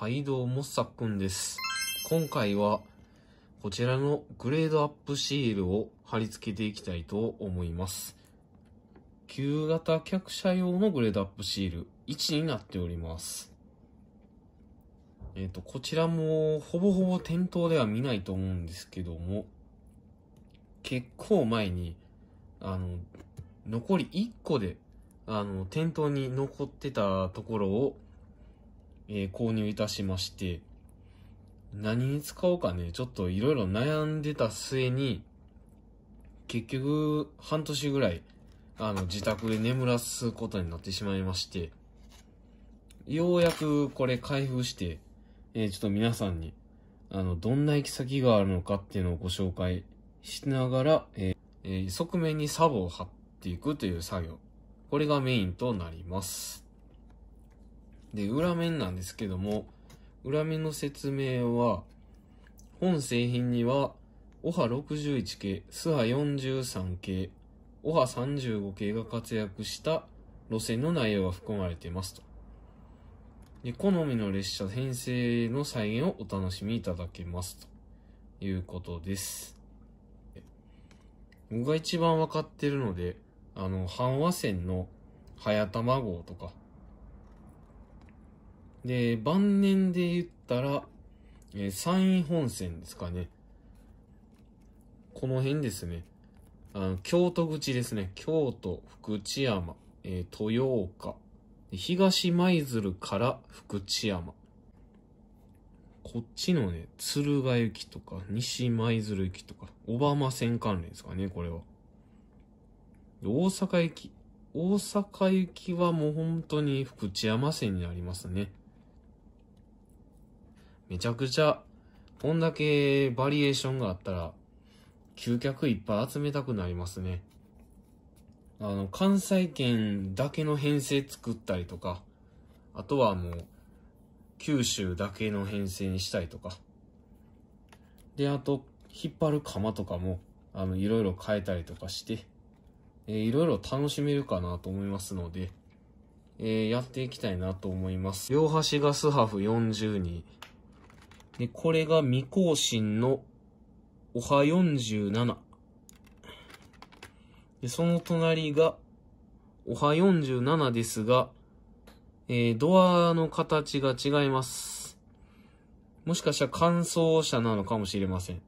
はいどうもさっくんです。今回はこちらのグレードアップシールを貼り付けていきたいと思います。旧型客車用のグレードアップシール1になっております。えっ、ー、と、こちらもほぼほぼ店頭では見ないと思うんですけども、結構前に、あの、残り1個で、あの、店頭に残ってたところをえー、購入いたしまして、何に使おうかね、ちょっといろいろ悩んでた末に、結局、半年ぐらい、あの、自宅で眠らすことになってしまいまして、ようやくこれ開封して、えー、ちょっと皆さんに、あの、どんな行き先があるのかっていうのをご紹介しながら、えー、えー、側面にサボを貼っていくという作業。これがメインとなります。で、裏面なんですけども、裏面の説明は、本製品には、オハ61系、スハ43系、オハ35系が活躍した路線の内容が含まれていますと。で、好みの列車編成の再現をお楽しみいただけますということです。僕が一番わかってるので、あの、阪和線の早玉号とか、で、晩年で言ったら、えー、山陰本線ですかね。この辺ですね。あの、京都口ですね。京都、福知山、えー、豊岡、東舞鶴から福知山。こっちのね、鶴ヶ行きとか、西舞鶴行きとか、小浜線関連ですかね、これは。大阪行き。大阪行きはもう本当に福知山線になりますね。めちゃくちゃ、こんだけバリエーションがあったら、集客いっぱい集めたくなりますね。あの、関西圏だけの編成作ったりとか、あとはもう、九州だけの編成にしたりとか。で、あと、引っ張る釜とかも、あの、いろいろ変えたりとかして、えいろいろ楽しめるかなと思いますので、えー、やっていきたいなと思います。両端がスハフ40にで、これが未更新のおは47。で、その隣が、おは47ですが、えー、ドアの形が違います。もしかしたら乾燥車なのかもしれません。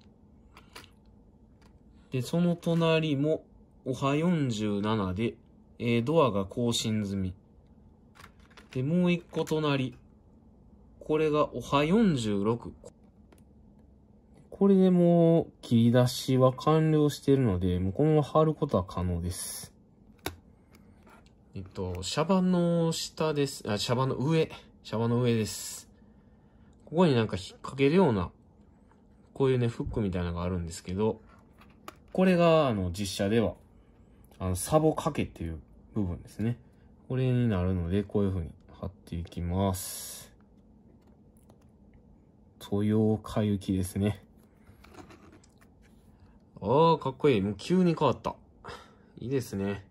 で、その隣も、おは47で、えー、ドアが更新済み。で、もう一個隣。これがおは46。これでもう切り出しは完了しているので、もうこのまま貼ることは可能です。えっと、シャバの下です。あ、シャバの上。シャバの上です。ここになんか引っ掛けるような、こういうね、フックみたいなのがあるんですけど、これが、あの、実写では、あの、サボ掛けっていう部分ですね。これになるので、こういう風に貼っていきます。豊岡行きですね。ああ、かっこいい。もう急に変わった。いいですね。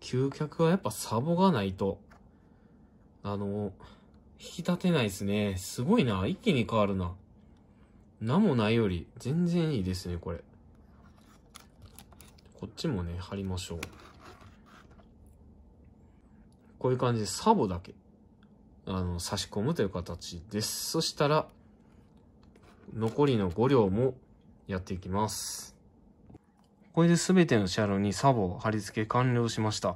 究極はやっぱサボがないと、あの、引き立てないですね。すごいな。一気に変わるな。何もないより、全然いいですね、これ。こっちもね、貼りましょう。こういう感じでサボだけ。あの、差し込むという形です。そしたら、残りの5両もやっていきます。これで全ての車両にサボを貼り付け完了しました。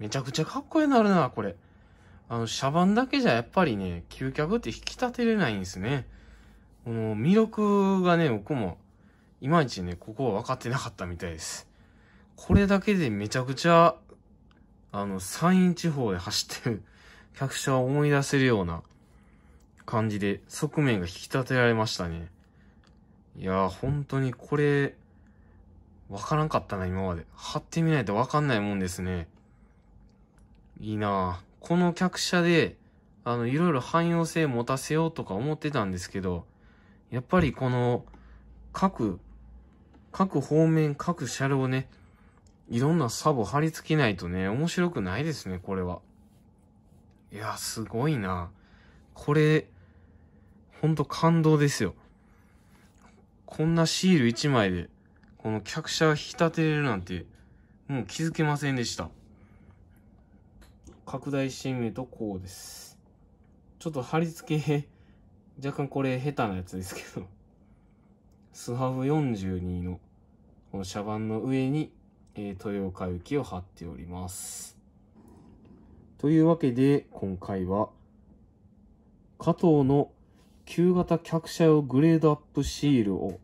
めちゃくちゃかっこよくなるな、これ。あの、シャバンだけじゃやっぱりね、究極って引き立てれないんですね。この魅力がね、僕も、いまいちね、ここは分かってなかったみたいです。これだけでめちゃくちゃ、あの、山陰地方で走ってる客車を思い出せるような感じで、側面が引き立てられましたね。いやー、本当にこれ、わからんかったな、今まで。貼ってみないとわかんないもんですね。いいなぁ。この客車で、あの、いろいろ汎用性持たせようとか思ってたんですけど、やっぱりこの、各、各方面、各車両ね、いろんなサブ貼り付けないとね、面白くないですね、これは。いや、すごいな。これ、ほんと感動ですよ。こんなシール1枚で、この客車引き立てれるなんて、もう気づけませんでした。拡大してみるとこうです。ちょっと貼り付け、若干これ下手なやつですけど、スハブ42のこの車番の上に、えー、豊岡行きを貼っております。というわけで、今回は、加藤の旧型客車用グレードアップシールを、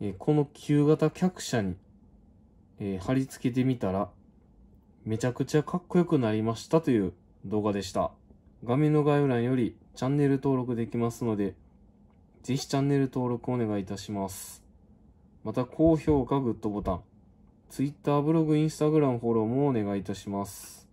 えこの旧型客車に、え貼り付けてみたら、めちゃくちゃかっこよくなりましたという動画でした。画面の概要欄よりチャンネル登録できますので、ぜひチャンネル登録お願いいたします。また高評価、グッドボタン、Twitter、ブログ、Instagram フォローもお願いいたします。